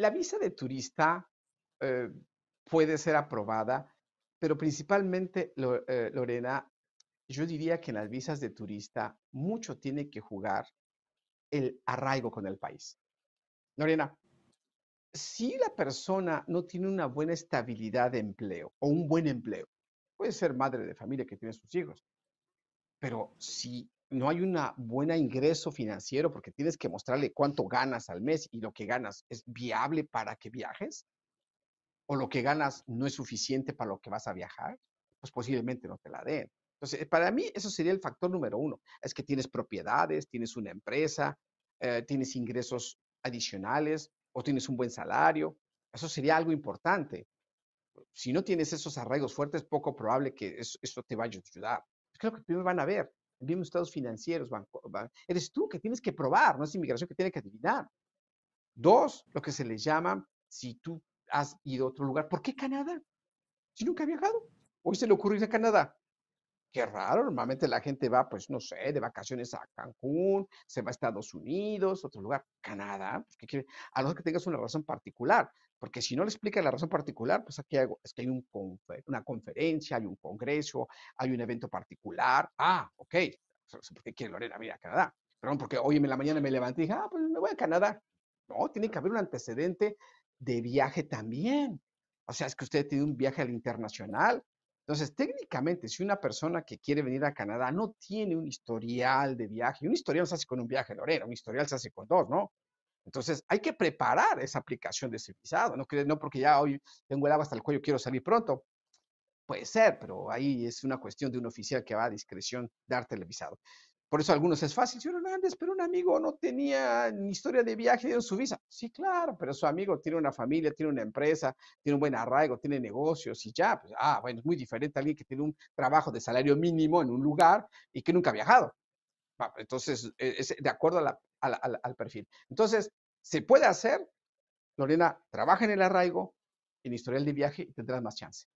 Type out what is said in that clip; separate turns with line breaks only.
la visa de turista eh, puede ser aprobada, pero principalmente, eh, Lorena, yo diría que en las visas de turista mucho tiene que jugar el arraigo con el país. Lorena, si la persona no tiene una buena estabilidad de empleo o un buen empleo, puede ser madre de familia que tiene sus hijos, pero si no hay un buen ingreso financiero porque tienes que mostrarle cuánto ganas al mes y lo que ganas es viable para que viajes, o lo que ganas no es suficiente para lo que vas a viajar, pues posiblemente no te la den. Entonces, eh, para mí eso sería el factor número uno. Es que tienes propiedades, tienes una empresa, eh, tienes ingresos adicionales o tienes un buen salario. Eso sería algo importante. Si no tienes esos arraigos fuertes, poco probable que eso, te vaya a ayudar. Creo que primero van a ver envíame estados financieros, eres tú que tienes que probar, no es inmigración que tiene que adivinar. Dos, lo que se les llama, si tú has ido a otro lugar, ¿por qué Canadá? Si nunca ha viajado, hoy se le ocurre ir a Canadá. Qué raro, normalmente la gente va, pues no sé, de vacaciones a Cancún, se va a Estados Unidos, otro lugar, Canadá, pues, a no mejor que tengas una razón particular, porque si no le explica la razón particular, pues aquí hago, es que hay un una conferencia, hay un congreso, hay un evento particular, ah, ok, ¿por qué quiere Lorena venir a Canadá? Perdón, porque hoy en la mañana me levanté y dije, ah, pues me voy a Canadá. No, tiene que haber un antecedente de viaje también. O sea, es que usted tiene un viaje al internacional. Entonces, técnicamente, si una persona que quiere venir a Canadá no tiene un historial de viaje, un historial se hace con un viaje, Lorena, un historial se hace con dos, ¿no? Entonces, hay que preparar esa aplicación de ese visado, no, no porque ya hoy tengo el agua hasta el cuello, quiero salir pronto. Puede ser, pero ahí es una cuestión de un oficial que va a discreción dar televisado. Por eso algunos es fácil, señor Hernández, pero un amigo no tenía historia de viaje, en su visa. Sí, claro, pero su amigo tiene una familia, tiene una empresa, tiene un buen arraigo, tiene negocios y ya. Pues, ah, bueno, es muy diferente a alguien que tiene un trabajo de salario mínimo en un lugar y que nunca ha viajado. Entonces, e, es de acuerdo al perfil. Entonces, se puede hacer, Lorena, trabaja en el arraigo, en historial de viaje y tendrás más chance.